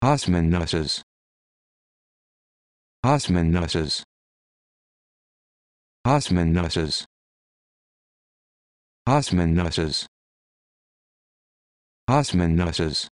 Osman nurses. Osman nurses. Osman nurses. Osman nurses. Osman nurses.